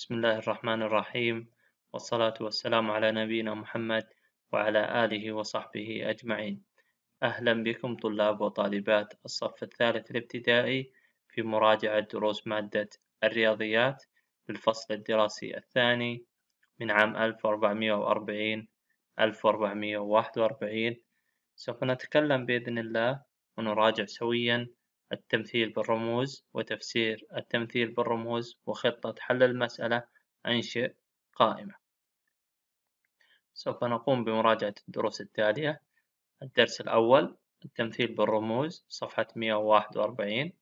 بسم الله الرحمن الرحيم والصلاة والسلام على نبينا محمد وعلى آله وصحبه أجمعين أهلا بكم طلاب وطالبات الصف الثالث الابتدائي في مراجعة دروس مادة الرياضيات للفصل الدراسي الثاني من عام 1440 1441 سوف نتكلم بإذن الله ونراجع سويا التمثيل بالرموز وتفسير التمثيل بالرموز وخطة حل المسألة أنشئ قائمة سوف نقوم بمراجعة الدروس التالية الدرس الأول التمثيل بالرموز صفحة 141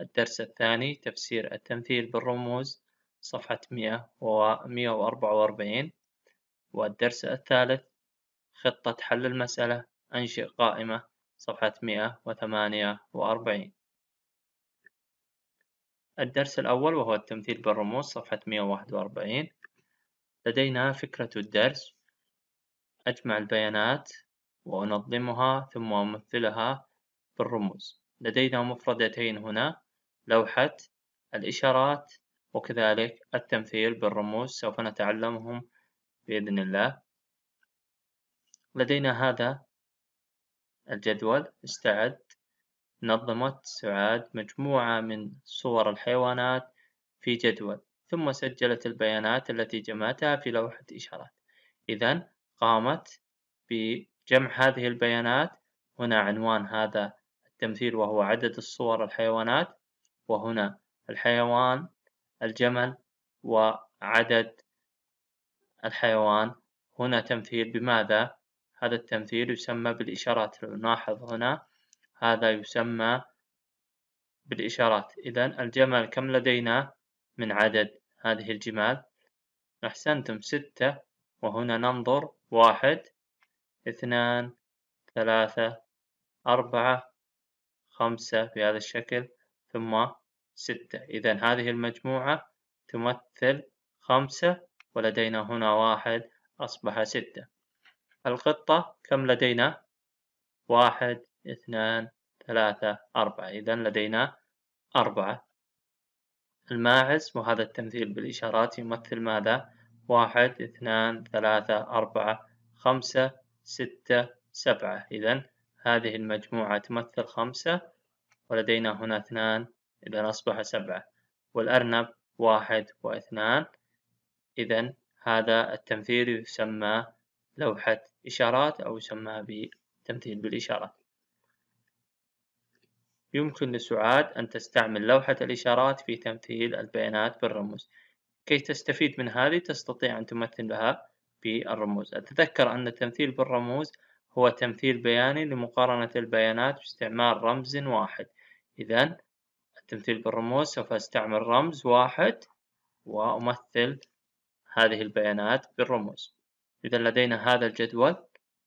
الدرس الثاني تفسير التمثيل بالرموز صفحة 144 والدرس الثالث خطة حل المسألة أنشئ قائمة صفحة 148 الدرس الأول وهو التمثيل بالرموز صفحة 141 لدينا فكرة الدرس أجمع البيانات وأنظمها ثم أمثلها بالرموز لدينا مفردتين هنا لوحة الإشارات وكذلك التمثيل بالرموز سوف نتعلمهم بإذن الله لدينا هذا الجدول استعد نظمت سعاد مجموعة من صور الحيوانات في جدول، ثم سجلت البيانات التي جمعتها في لوحة إشارات. إذا قامت بجمع هذه البيانات هنا عنوان هذا التمثيل وهو عدد الصور الحيوانات وهنا الحيوان الجمل وعدد الحيوان هنا تمثيل بماذا؟ هذا التمثيل يسمى بالإشارات نلاحظ هنا هذا يسمى بالإشارات إذا الجمل كم لدينا من عدد هذه الجمال أحسنتم ستة وهنا ننظر واحد اثنان ثلاثة أربعة خمسة بهذا الشكل ثم ستة إذا هذه المجموعة تمثل خمسة ولدينا هنا واحد أصبح ستة القطة كم لدينا واحد اثنان ثلاثة أربعة إذا لدينا أربعة الماعز وهذا التمثيل بالإشارات يمثل ماذا؟ واحد اثنان ثلاثة أربعة خمسة ستة سبعة إذا هذه المجموعة تمثل خمسة ولدينا هنا اثنان إذا أصبح سبعة والأرنب واحد واثنان إذا هذا التمثيل يسمى لوحة إشارات أو يسمى بتمثيل بالإشارات يمكن لسعاد أن تستعمل لوحة الإشارات في تمثيل البيانات بالرموز كي تستفيد من هذه تستطيع أن تمثلها بالرموز أتذكر أن التمثيل بالرموز هو تمثيل بياني لمقارنة البيانات باستعمال رمز واحد إذا التمثيل بالرموز سوف أستعمل رمز واحد وأمثل هذه البيانات بالرموز إذا لدينا هذا الجدول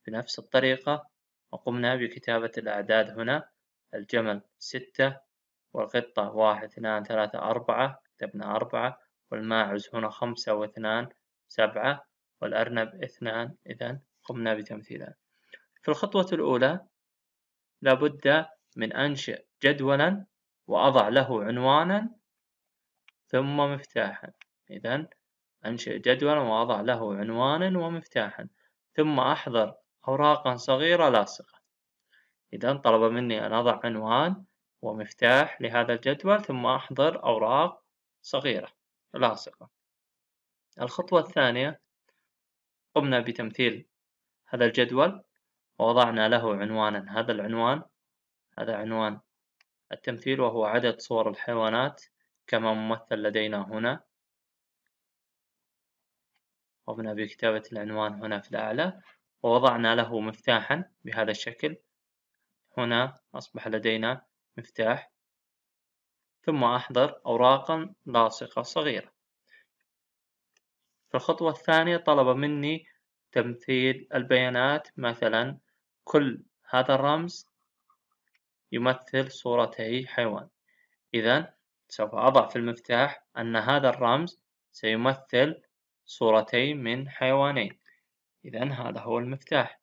بنفس الطريقة وقمنا بكتابة الأعداد هنا الجمل ستة والقطة واحد اثنان ثلاثة أربعة كتبنا أربعة والماعز هنا خمسة واثنان سبعة والأرنب اثنان إذا قمنا بتمثيلها في الخطوة الأولى لابد من أنشئ جدولا وأضع له عنوانا ثم مفتاحا إذا أنشئ جدولا وأضع له عنوانا ومفتاحا ثم أحضر أوراقا صغيرة لاصقة إذا طلب مني أن أضع عنوان ومفتاح لهذا الجدول ثم أحضر أوراق صغيرة لاصقة الخطوة الثانية قمنا بتمثيل هذا الجدول ووضعنا له عنوانا هذا العنوان هذا عنوان التمثيل وهو عدد صور الحيوانات كما ممثل لدينا هنا قمنا بكتابة العنوان هنا في الأعلى ووضعنا له مفتاحا بهذا الشكل هنا أصبح لدينا مفتاح ثم أحضر أوراقا لاصقة صغيرة في الخطوة الثانية طلب مني تمثيل البيانات مثلا كل هذا الرمز يمثل صورتي حيوان إذا سوف أضع في المفتاح أن هذا الرمز سيمثل صورتي من حيوانين إذا هذا هو المفتاح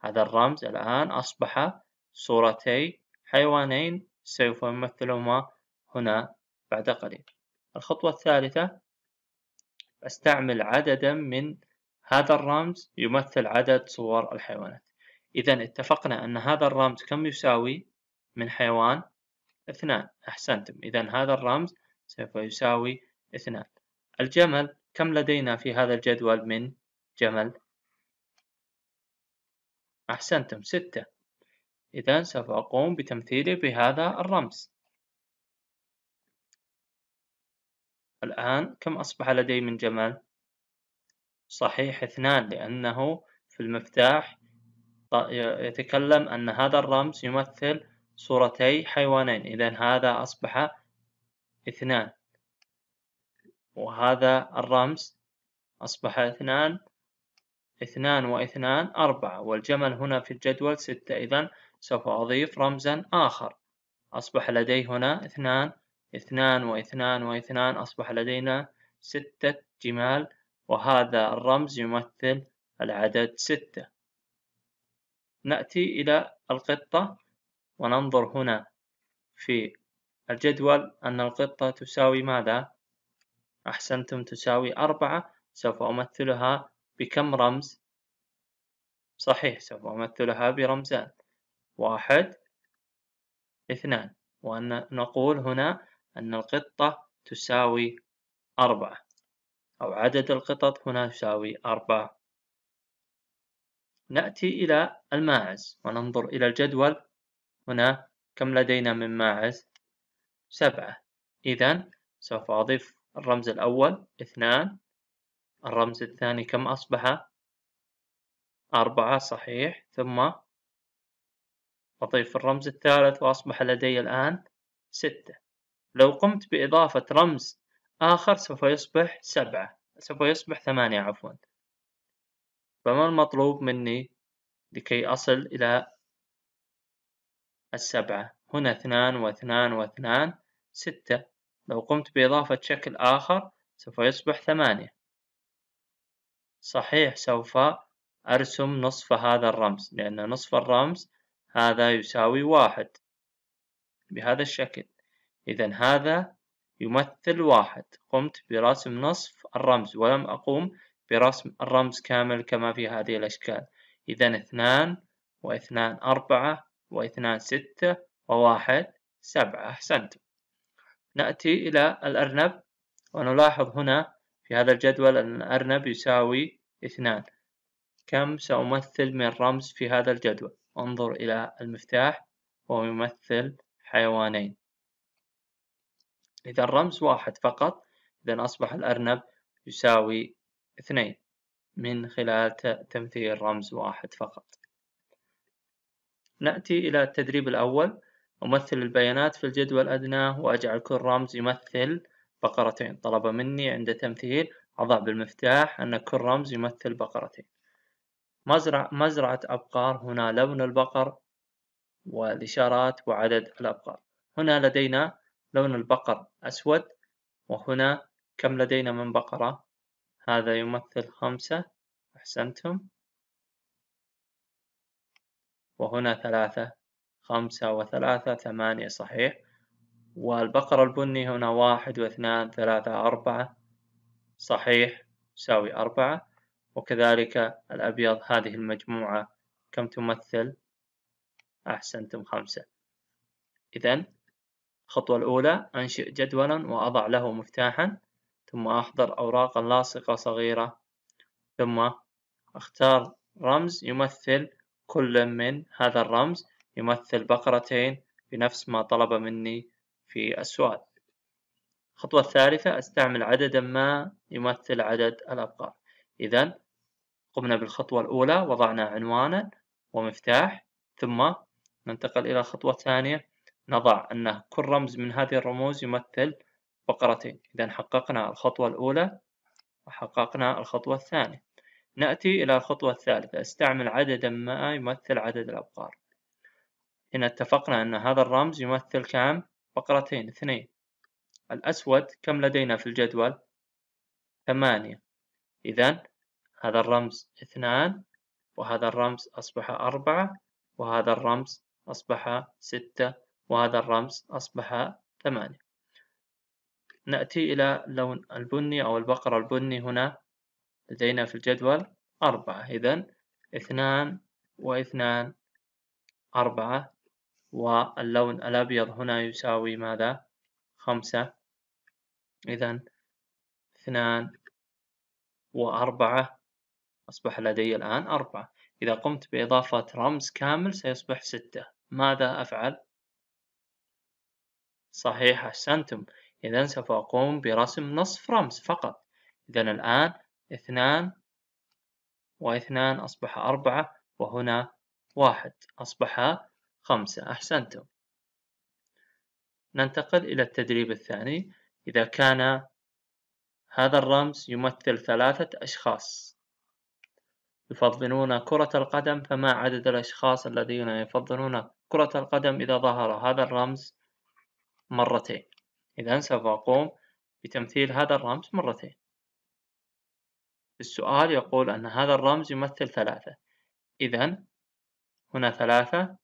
هذا الرمز الآن أصبح صورتي حيوانين سوف يمثلهما هنا بعد قليل الخطوة الثالثة أستعمل عددا من هذا الرمز يمثل عدد صور الحيوانات إذا اتفقنا أن هذا الرمز كم يساوي من حيوان اثنان أحسنتم إذا هذا الرمز سوف يساوي اثنان الجمل كم لدينا في هذا الجدول من جمل أحسنتم ستة إذا سوف أقوم بتمثيله بهذا الرمز الآن كم أصبح لدي من جمل؟ صحيح اثنان لأنه في المفتاح يتكلم أن هذا الرمز يمثل صورتي حيوانين إذا هذا أصبح اثنان وهذا الرمز أصبح اثنان اثنان واثنان أربعة والجمل هنا في الجدول ستة إذا سوف أضيف رمزا آخر أصبح لدي هنا اثنان اثنان واثنان واثنان أصبح لدينا ستة جمال وهذا الرمز يمثل العدد ستة نأتي إلى القطة وننظر هنا في الجدول أن القطة تساوي ماذا؟ أحسنتم تساوي أربعة سوف أمثلها بكم رمز؟ صحيح سوف أمثلها برمزان واحد اثنان وأن نقول هنا أن القطة تساوي أربعة أو عدد القطط هنا يساوي أربعة نأتي إلى الماعز وننظر إلى الجدول هنا كم لدينا من ماعز سبعة إذا سوف أضيف الرمز الأول اثنان الرمز الثاني كم أصبح أربعة صحيح ثم أضيف الرمز الثالث وأصبح لدي الآن ستة لو قمت بإضافة رمز آخر سوف يصبح سبعة سوف يصبح ثمانية عفوا فما المطلوب مني لكي أصل إلى السبعة هنا اثنان واثنان واثنان ستة لو قمت بإضافة شكل آخر سوف يصبح ثمانية صحيح سوف أرسم نصف هذا الرمز لأن نصف الرمز هذا يساوي واحد بهذا الشكل إذا هذا يمثل واحد قمت برسم نصف الرمز ولم أقوم برسم الرمز كامل كما في هذه الأشكال إذا اثنان واثنان أربعة واثنان ستة وواحد سبعة أحسنت نأتي إلى الأرنب ونلاحظ هنا في هذا الجدول أن الأرنب يساوي اثنان كم سأمثل من رمز في هذا الجدول انظر إلى المفتاح وهو يمثل حيوانين إذا الرمز واحد فقط إذا أصبح الأرنب يساوي اثنين من خلال تمثيل رمز واحد فقط نأتي إلى التدريب الأول أمثل البيانات في الجدول الادنى وأجعل كل رمز يمثل بقرتين طلب مني عند تمثيل أضع بالمفتاح أن كل رمز يمثل بقرتين مزرع مزرعة أبقار هنا لون البقر والإشارات وعدد الأبقار هنا لدينا لون البقر أسود وهنا كم لدينا من بقرة هذا يمثل خمسة أحسنتم وهنا ثلاثة خمسة وثلاثة ثمانية صحيح والبقرة البني هنا واحد واثنان ثلاثة أربعة صحيح يساوي أربعة وكذلك الأبيض هذه المجموعة كم تمثل أحسنتم خمسة إذا الخطوة الأولى أنشئ جدولا وأضع له مفتاحا ثم أحضر أوراقا لاصقة صغيرة ثم أختار رمز يمثل كل من هذا الرمز يمثل بقرتين بنفس ما طلب مني في السؤال الخطوة الثالثة أستعمل عددا ما يمثل عدد الأبقار إذا قمنا بالخطوة الأولى وضعنا عنوانا ومفتاح ثم ننتقل إلى الخطوة الثانية نضع أن كل رمز من هذه الرموز يمثل فقرتين إذا حققنا الخطوة الأولى وحققنا الخطوة الثانية نأتي إلى الخطوة الثالثة استعمل عددا ما يمثل عدد الأبقار هنا اتفقنا أن هذا الرمز يمثل كام فقرتين اثنين الأسود كم لدينا في الجدول ثمانية إذا هذا الرمز اثنان وهذا الرمز أصبح أربعة وهذا الرمز أصبح ستة وهذا الرمز أصبح ثمانية نأتي إلى اللون البني أو البقرة البني هنا لدينا في الجدول أربعة إذا اثنان واثنان أربعة واللون الأبيض هنا يساوي ماذا؟ خمسة إذا اثنان وأربعة أصبح لدي الآن أربعة إذا قمت بإضافة رمز كامل سيصبح ستة ماذا أفعل؟ صحيح أحسنتم إذا سوف أقوم برسم نصف رمز فقط إذا الآن اثنان واثنان أصبح أربعة وهنا واحد أصبح خمسة أحسنتم ننتقل إلى التدريب الثاني إذا كان هذا الرمز يمثل ثلاثة أشخاص يفضلون كرة القدم فما عدد الأشخاص الذين يفضلون كرة القدم إذا ظهر هذا الرمز مرتين إذا سوف أقوم بتمثيل هذا الرمز مرتين السؤال يقول أن هذا الرمز يمثل ثلاثة إذا هنا ثلاثة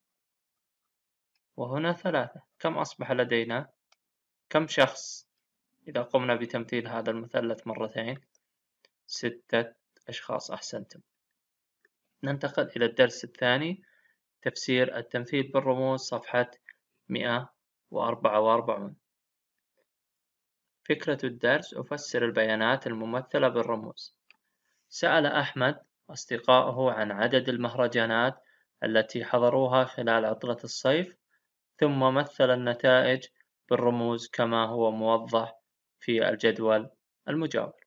وهنا ثلاثة كم أصبح لدينا كم شخص إذا قمنا بتمثيل هذا المثلث مرتين ستة أشخاص أحسنتم ننتقل إلى الدرس الثاني تفسير التمثيل بالرموز صفحة 144 فكرة الدرس أفسر البيانات الممثلة بالرموز سأل أحمد أصدقائه عن عدد المهرجانات التي حضروها خلال عطلة الصيف ثم مثل النتائج بالرموز كما هو موضح في الجدول المجاور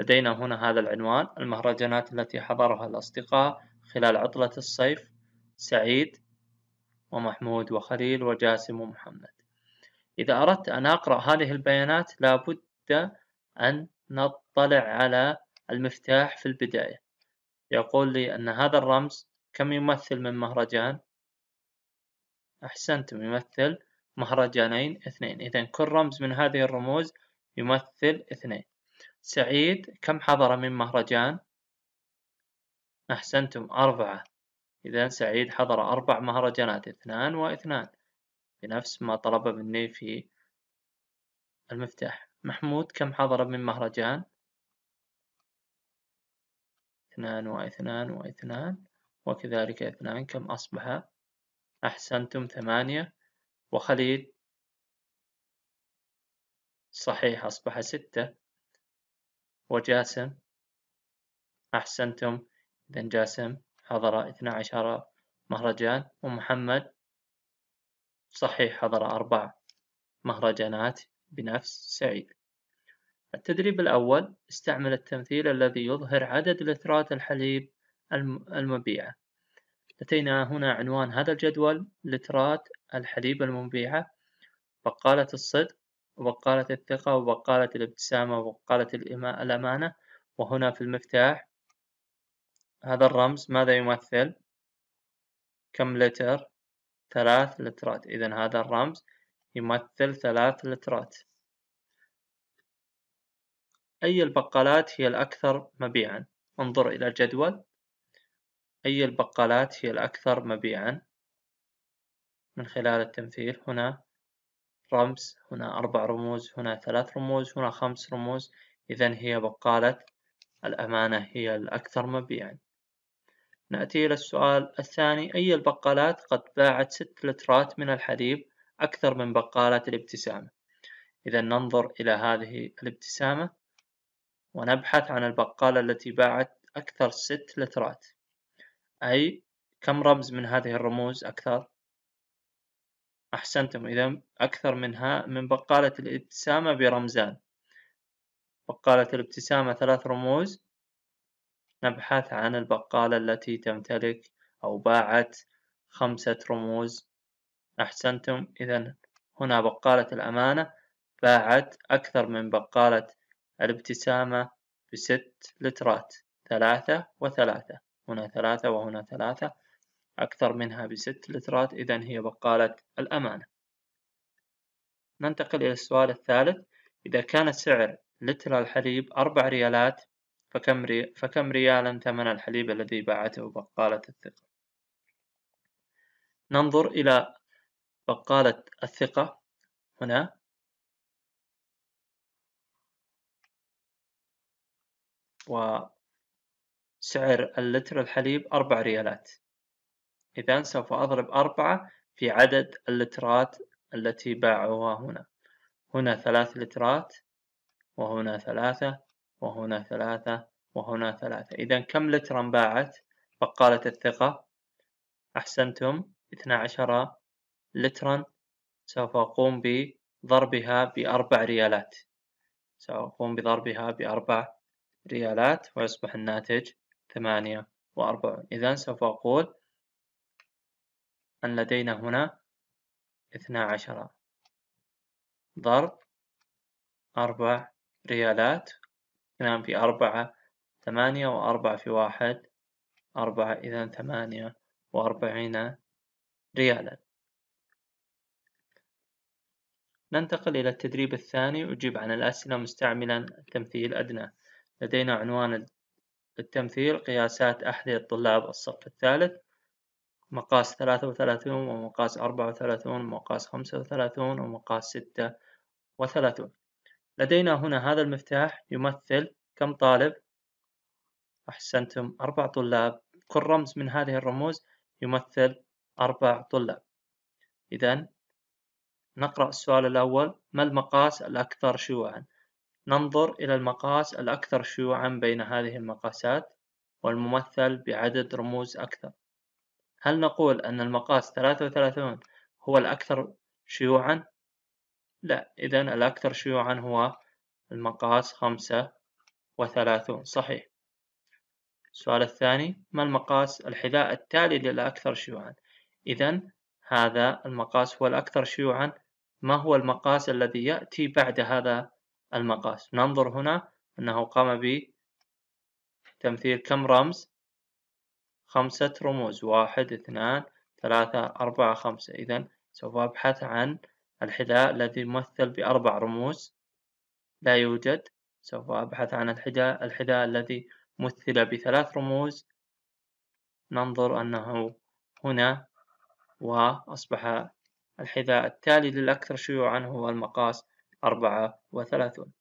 لدينا هنا هذا العنوان المهرجانات التي حضرها الأصدقاء خلال عطلة الصيف سعيد ومحمود وخليل وجاسم ومحمد إذا أردت أن أقرأ هذه البيانات لابد أن نطلع على المفتاح في البداية يقول لي أن هذا الرمز كم يمثل من مهرجان أحسنتم يمثل مهرجانين اثنين إذا كل رمز من هذه الرموز يمثل اثنين سعيد كم حضر من مهرجان؟ أحسنتم أربعة إذا سعيد حضر أربع مهرجانات اثنان واثنان بنفس ما طلب مني في المفتاح محمود كم حضر من مهرجان؟ اثنان واثنان واثنان وكذلك اثنان كم أصبح؟ أحسنتم ثمانية وخليل صحيح أصبح ستة وجاسم أحسنتم إذا جاسم حضر 12 مهرجان ومحمد صحيح حضر أربع مهرجانات بنفس سعيد التدريب الأول استعمل التمثيل الذي يظهر عدد لترات الحليب المبيعة لدينا هنا عنوان هذا الجدول لترات الحليب المبيعة بقالة الصدق وبقالة الثقة وبقالة الابتسامة وبقالة الأمانة وهنا في المفتاح هذا الرمز ماذا يمثل كم لتر ثلاث لترات إذا هذا الرمز يمثل ثلاث لترات أي البقالات هي الأكثر مبيعا انظر إلى الجدول أي البقالات هي الأكثر مبيعا من خلال التمثيل هنا رمز هنا أربع رموز هنا ثلاث رموز هنا خمس رموز إذا هي بقالة الأمانة هي الأكثر مبيعا نأتي إلى السؤال الثاني أي البقالات قد باعت ست لترات من الحليب أكثر من بقالة الابتسامة إذا ننظر إلى هذه الابتسامة ونبحث عن البقالة التي باعت أكثر ست لترات أي كم رمز من هذه الرموز أكثر أحسنتم إذا أكثر منها من بقالة الابتسامة برمزان بقالة الابتسامة ثلاث رموز نبحث عن البقالة التي تمتلك أو باعت خمسة رموز أحسنتم إذا هنا بقالة الأمانة باعت أكثر من بقالة الابتسامة بست لترات ثلاثة وثلاثة هنا ثلاثة وهنا ثلاثة أكثر منها بست لترات إذا هي بقالة الأمانة ننتقل إلى السؤال الثالث إذا كان سعر لتر الحليب أربع ريالات فكم, ري... فكم ريالا ثمن الحليب الذي باعته بقالة الثقة ننظر إلى بقالة الثقة هنا وسعر اللتر الحليب أربع ريالات إذا سوف أضرب أربعة في عدد اللترات التي باعوها هنا هنا ثلاث لترات وهنا ثلاثة وهنا ثلاثة وهنا ثلاثة إذا كم لترا باعت بقالة الثقة أحسنتم 12 لترا سوف أقوم بضربها بأربع ريالات سأقوم بضربها بأربع ريالات ويصبح الناتج ثمانية وأربعون إذا سوف أقول أن لدينا هنا اثنا عشر ضرب أربع ريالات اثنان في أربعة ثمانية وأربعة في واحد أربعة إذا ثمانية وأربعين ريالا ننتقل إلى التدريب الثاني أجيب عن الأسئلة مستعملا التمثيل أدنى لدينا عنوان التمثيل قياسات أحذية طلاب الصف الثالث مقاس ثلاثة وثلاثون ومقاس أربعة وثلاثون ومقاس خمسة وثلاثون ومقاس ستة وثلاثون لدينا هنا هذا المفتاح يمثل كم طالب أحسنتم أربع طلاب كل رمز من هذه الرموز يمثل أربع طلاب إذا نقرأ السؤال الأول ما المقاس الأكثر شيوعا ننظر إلى المقاس الأكثر شيوعا بين هذه المقاسات والممثل بعدد رموز أكثر هل نقول أن المقاس 33 هو الأكثر شيوعا؟ لا إذا الأكثر شيوعا هو المقاس 35 صحيح السؤال الثاني ما المقاس الحذاء التالي للأكثر شيوعا؟ إذا هذا المقاس هو الأكثر شيوعا ما هو المقاس الذي يأتي بعد هذا المقاس؟ ننظر هنا أنه قام بتمثيل كم رمز خمسة رموز واحد اثنان ثلاثة أربعة خمسة إذا سوف أبحث عن الحذاء الذي يمثل بأربع رموز لا يوجد سوف أبحث عن الحذاء الحذاء الذي مثل بثلاث رموز ننظر أنه هنا وأصبح الحذاء التالي للأكثر شيوعا هو المقاس أربعة وثلاثون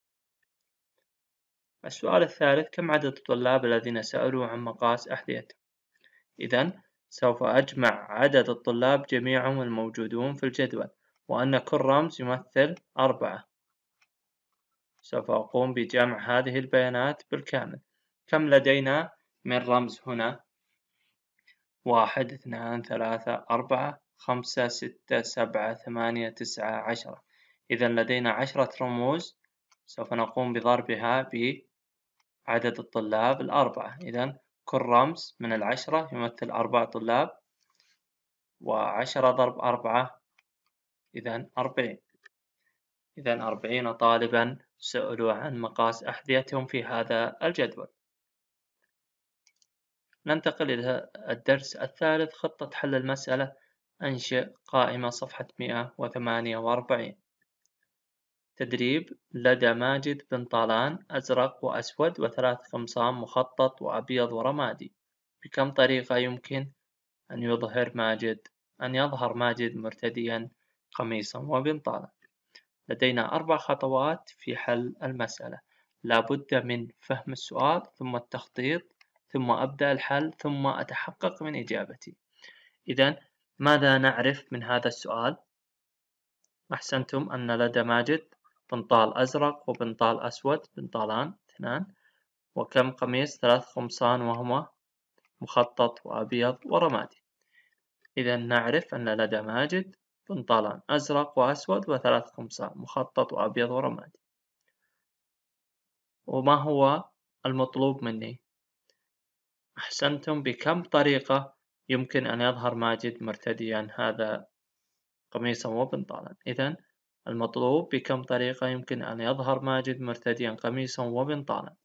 السؤال الثالث كم عدد الطلاب الذين سألوا عن مقاس أحذيتهم إذا سوف أجمع عدد الطلاب جميعهم الموجودون في الجدول وأن كل رمز يمثل أربعة سوف أقوم بجمع هذه البيانات بالكامل كم لدينا من رمز هنا واحد اثنان ثلاثة أربعة خمسة ستة سبعة ثمانية تسعة عشرة إذا لدينا عشرة رموز سوف نقوم بضربها بعدد الطلاب الأربعة إذا كل رمز من العشرة يمثل أربع طلاب وعشرة ضرب أربعة إذا أربعين إذا أربعين طالبا سئلوا عن مقاس أحذيتهم في هذا الجدول ننتقل إلى الدرس الثالث خطة حل المسألة أنشئ قائمة صفحة 148 تدريب لدى ماجد طالان أزرق وأسود وثلاث قمصان مخطط وأبيض ورمادي بكم طريقة يمكن أن يظهر ماجد أن يظهر ماجد مرتديا قميصا وبنطالا لدينا أربع خطوات في حل المسألة لابد من فهم السؤال ثم التخطيط ثم أبدأ الحل ثم أتحقق من إجابتي إذا ماذا نعرف من هذا السؤال؟ أحسنتم أن لدى ماجد بنطال أزرق وبنطال أسود بنطالان اثنان وكم قميص ثلاث قمصان وهما مخطط وأبيض ورمادي إذا نعرف أن لدى ماجد بنطالان أزرق وأسود وثلاث قمصان مخطط وأبيض ورمادي وما هو المطلوب مني أحسنتم بكم طريقة يمكن أن يظهر ماجد مرتديا هذا قميصا وبنطالا إذا المطلوب بكم طريقة يمكن أن يظهر ماجد مرتديا قميصا وبنطالا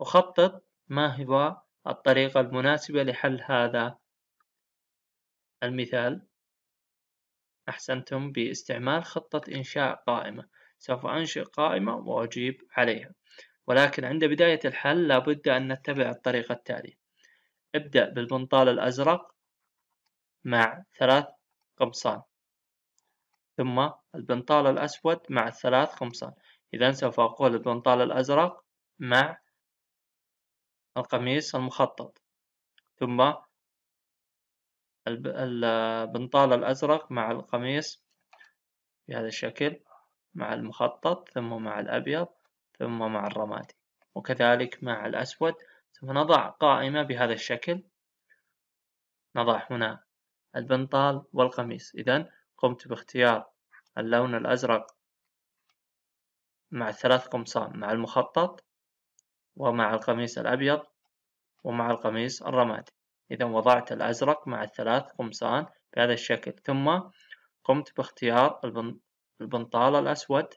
أخطط ما هو الطريقة المناسبة لحل هذا المثال أحسنتم باستعمال خطة إنشاء قائمة سوف أنشئ قائمة وأجيب عليها ولكن عند بداية الحل لابد أن نتبع الطريقة التالية ابدأ بالبنطال الأزرق مع ثلاث قمصان ثم البنطال الأسود مع الثلاث قمصان إذا سوف أقول البنطال الأزرق مع القميص المخطط ثم البنطال الأزرق مع القميص بهذا الشكل مع المخطط ثم مع الأبيض ثم مع الرمادي وكذلك مع الأسود ثم نضع قائمة بهذا الشكل نضع هنا البنطال والقميص إذا قمت باختيار اللون الأزرق مع الثلاث قمصان مع المخطط ومع القميص الأبيض ومع القميص الرمادي إذا وضعت الأزرق مع الثلاث قمصان بهذا الشكل ثم قمت باختيار البنطال الأسود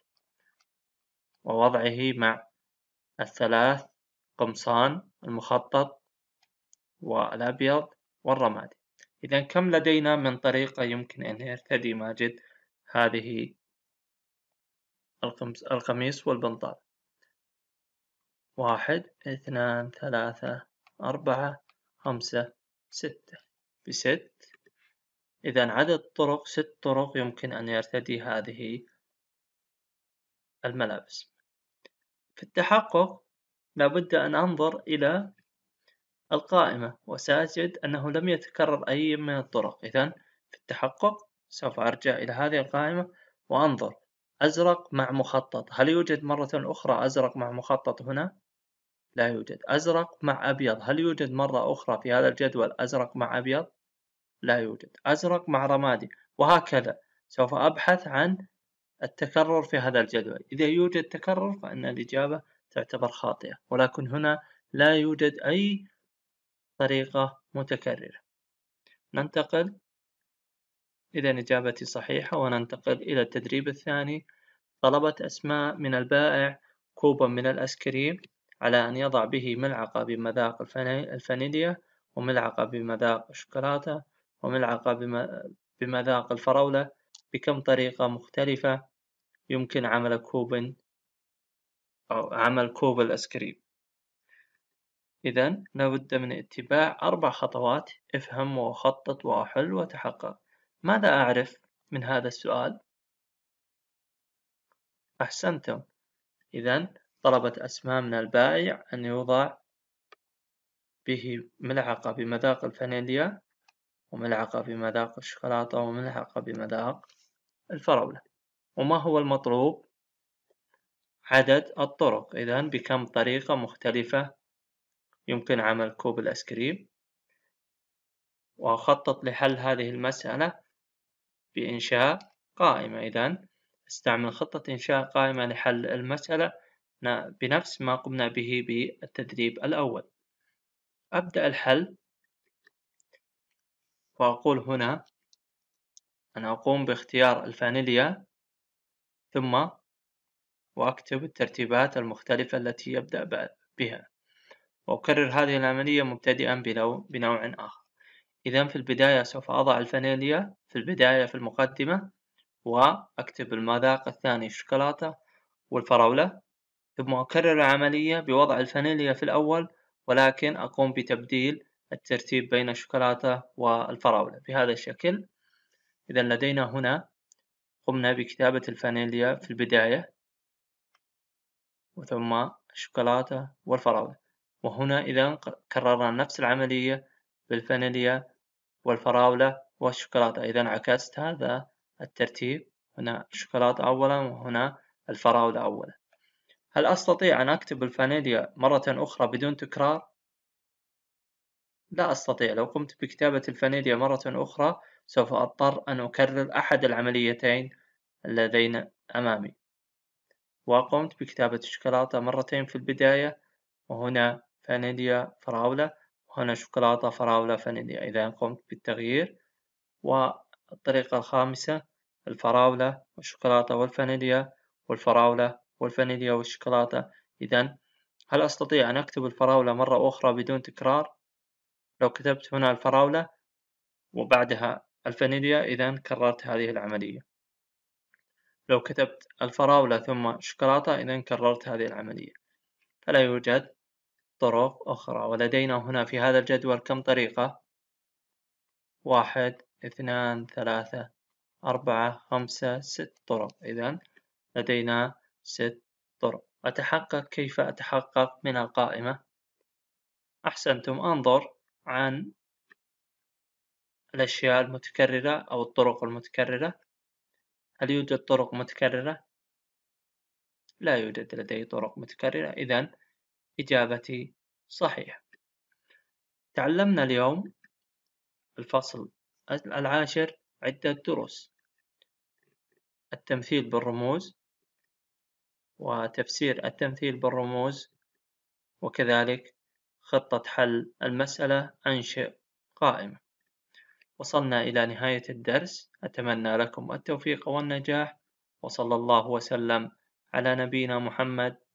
ووضعه مع الثلاث قمصان المخطط والأبيض والرمادي إذا كم لدينا من طريقة يمكن أن يرتدي ماجد هذه القميص والبنطال واحد اثنان ثلاثة أربعة خمسة ستة بست إذا عدد الطرق ست طرق يمكن أن يرتدي هذه الملابس في التحقق لابد أن أنظر إلى القائمة وسأجد أنه لم يتكرر أي من الطرق إذا في التحقق سوف أرجع إلى هذه القائمة وأنظر أزرق مع مخطط هل يوجد مرة أخرى أزرق مع مخطط هنا؟ لا يوجد أزرق مع أبيض هل يوجد مرة أخرى في هذا الجدول أزرق مع أبيض؟ لا يوجد أزرق مع رمادي وهكذا سوف أبحث عن التكرر في هذا الجدول إذا يوجد تكرر فإن الإجابة تعتبر خاطئة ولكن هنا لا يوجد أي طريقة متكررة ننتقل إذا إجابتي صحيحة وننتقل إلى التدريب الثاني طلبت أسماء من البائع كوبا من الأيس على أن يضع به ملعقة بمذاق الفانيليا وملعقة بمذاق الشوكولاتة وملعقة بمذاق الفراولة بكم طريقة مختلفة يمكن عمل كوب أو عمل كوب الأسكريم إذا لابد من اتباع أربع خطوات افهم وخطط وأحل وتحقق ماذا أعرف من هذا السؤال؟ أحسنتم إذا طلبت أسماء من البائع أن يوضع به ملعقة بمذاق الفانيليا وملعقة بمذاق الشوكولاتة وملعقة بمذاق الفراولة وما هو المطلوب؟ عدد الطرق إذا بكم طريقة مختلفة يمكن عمل كوب الأيس كريم وأخطط لحل هذه المسألة بإنشاء قائمة إذا استعمل خطة إنشاء قائمة لحل المسألة بنفس ما قمنا به بالتدريب الأول أبدأ الحل وأقول هنا أنا أقوم باختيار الفانيليا ثم وأكتب الترتيبات المختلفة التي يبدأ بها وأكرر هذه العملية مبتدئا بنوع آخر إذا في البداية سوف أضع الفانيليا في البداية في المقدمة وأكتب المذاق الثاني الشوكولاتة والفراولة ثم أكرر العملية بوضع الفانيليا في الأول ولكن أقوم بتبديل الترتيب بين الشوكولاتة والفراولة بهذا الشكل إذا لدينا هنا قمنا بكتابة الفانيليا في البداية وثم الشوكولاتة والفراولة وهنا إذا كررنا نفس العملية بالفانيليا والفراولة والشوكولاتة إذا عكست هذا الترتيب هنا الشوكولاتة أولا وهنا الفراولة أولا هل أستطيع أن أكتب الفانيليا مرة أخرى بدون تكرار؟ لا أستطيع لو قمت بكتابة الفانيليا مرة أخرى سوف أضطر أن أكرر أحد العمليتين اللذين أمامي وقمت بكتابة الشوكولاتة مرتين في البداية وهنا فانيليا فراولة هنا شوكولاتة فراولة فانيليا إذا قمت بالتغيير والطريقة الخامسة الفراولة والشوكولاتة والفانيليا والفراولة والفانيليا والشوكولاتة إذا هل أستطيع أن أكتب الفراولة مرة أخرى بدون تكرار؟ لو كتبت هنا الفراولة وبعدها الفانيليا إذا كررت هذه العملية لو كتبت الفراولة ثم شوكولاتة إذا كررت هذه العملية فلا يوجد طرق أخرى ولدينا هنا في هذا الجدول كم طريقة واحد اثنان ثلاثة أربعة خمسة ست طرق إذا لدينا ست طرق أتحقق كيف أتحقق من القائمة أحسنتم أنظر عن الأشياء المتكررة أو الطرق المتكررة هل يوجد طرق متكررة؟ لا يوجد لدي طرق متكررة إذا إجابتي صحيح تعلمنا اليوم الفصل العاشر عدة دروس التمثيل بالرموز وتفسير التمثيل بالرموز وكذلك خطة حل المسألة أنشئ قائمة وصلنا إلى نهاية الدرس أتمنى لكم التوفيق والنجاح وصلى الله وسلم على نبينا محمد